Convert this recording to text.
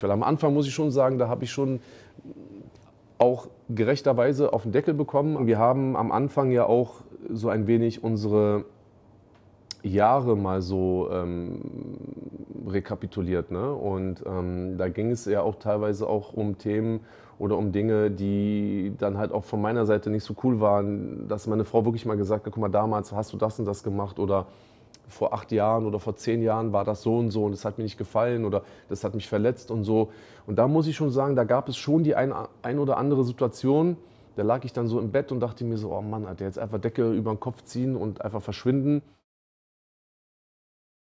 Weil am Anfang muss ich schon sagen, da habe ich schon auch gerechterweise auf den Deckel bekommen. Wir haben am Anfang ja auch so ein wenig unsere Jahre mal so ähm, rekapituliert. Ne? Und ähm, da ging es ja auch teilweise auch um Themen oder um Dinge, die dann halt auch von meiner Seite nicht so cool waren, dass meine Frau wirklich mal gesagt hat, guck mal, damals hast du das und das gemacht oder vor acht Jahren oder vor zehn Jahren war das so und so und das hat mir nicht gefallen oder das hat mich verletzt und so. Und da muss ich schon sagen, da gab es schon die ein, ein oder andere Situation, da lag ich dann so im Bett und dachte mir so, oh Mann, Alter, jetzt einfach Decke über den Kopf ziehen und einfach verschwinden.